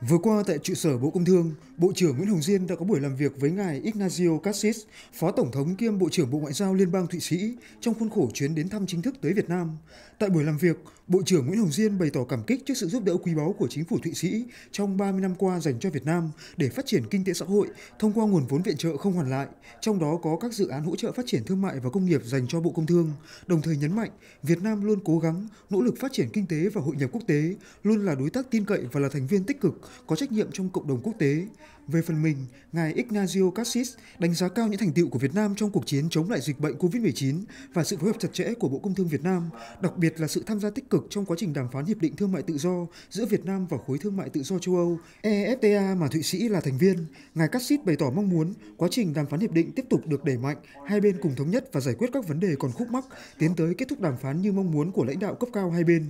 Vừa qua tại trụ sở Bộ Công Thương, Bộ trưởng Nguyễn Hồng Diên đã có buổi làm việc với ngài Ignacio Cassis, Phó Tổng thống kiêm Bộ trưởng Bộ Ngoại giao Liên bang Thụy Sĩ trong khuôn khổ chuyến đến thăm chính thức tới Việt Nam. Tại buổi làm việc, Bộ trưởng Nguyễn Hồng Diên bày tỏ cảm kích trước sự giúp đỡ quý báu của chính phủ Thụy Sĩ trong 30 năm qua dành cho Việt Nam để phát triển kinh tế xã hội thông qua nguồn vốn viện trợ không hoàn lại, trong đó có các dự án hỗ trợ phát triển thương mại và công nghiệp dành cho Bộ Công Thương. Đồng thời nhấn mạnh, Việt Nam luôn cố gắng nỗ lực phát triển kinh tế và hội nhập quốc tế, luôn là đối tác tin cậy và là thành viên tích cực có trách nhiệm trong cộng đồng quốc tế. Về phần mình, ngài Ignacio Cassis đánh giá cao những thành tiệu của Việt Nam trong cuộc chiến chống lại dịch bệnh COVID-19 và sự phối hợp chặt chẽ của Bộ Công Thương Việt Nam, đặc biệt là sự tham gia tích cực trong quá trình đàm phán hiệp định thương mại tự do giữa Việt Nam và khối thương mại tự do châu Âu EFTA mà Thụy Sĩ là thành viên. Ngài Cassis bày tỏ mong muốn quá trình đàm phán hiệp định tiếp tục được đẩy mạnh, hai bên cùng thống nhất và giải quyết các vấn đề còn khúc mắc, tiến tới kết thúc đàm phán như mong muốn của lãnh đạo cấp cao hai bên.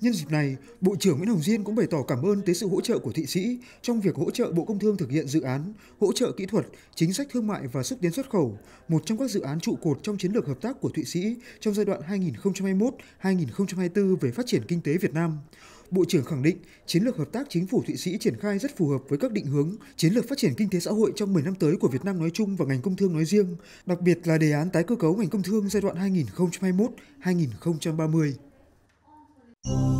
Nhân dịp này, Bộ trưởng Nguyễn Hồng Diên cũng bày tỏ cảm ơn tới sự hỗ trợ của Thụy Sĩ trong việc hỗ trợ Bộ Công Thương thực hiện dự án hỗ trợ kỹ thuật, chính sách thương mại và xúc tiến xuất khẩu, một trong các dự án trụ cột trong chiến lược hợp tác của Thụy Sĩ trong giai đoạn 2021-2024 về phát triển kinh tế Việt Nam. Bộ trưởng khẳng định chiến lược hợp tác chính phủ Thụy Sĩ triển khai rất phù hợp với các định hướng chiến lược phát triển kinh tế xã hội trong 10 năm tới của Việt Nam nói chung và ngành công thương nói riêng, đặc biệt là đề án tái cơ cấu ngành công thương giai đoạn 2021-2030.